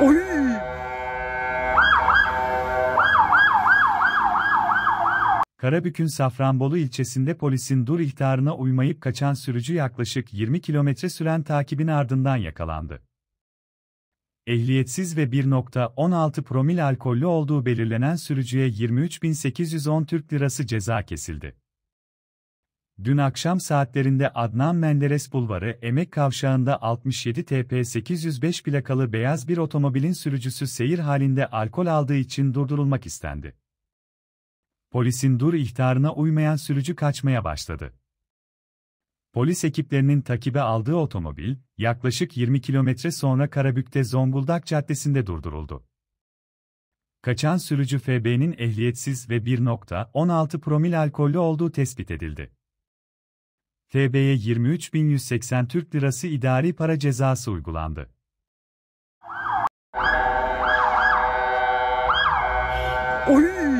Oy! Karabük'ün Safranbolu ilçesinde polisin dur ihtarına uymayıp kaçan sürücü yaklaşık 20 kilometre süren takibin ardından yakalandı. Ehliyetsiz ve 1.16 promil alkollü olduğu belirlenen sürücüye 23.810 Türk Lirası ceza kesildi. Dün akşam saatlerinde Adnan Menderes Bulvarı Emek Kavşağı'nda 67 TP 805 plakalı beyaz bir otomobilin sürücüsü seyir halinde alkol aldığı için durdurulmak istendi. Polisin dur ihtarına uymayan sürücü kaçmaya başladı. Polis ekiplerinin takibe aldığı otomobil, yaklaşık 20 kilometre sonra Karabük'te Zonguldak Caddesi'nde durduruldu. Kaçan sürücü FB'nin ehliyetsiz ve 1.16 promil alkollü olduğu tespit edildi. TB'ye 23.180 Türk Lirası idari para cezası uygulandı. Oy!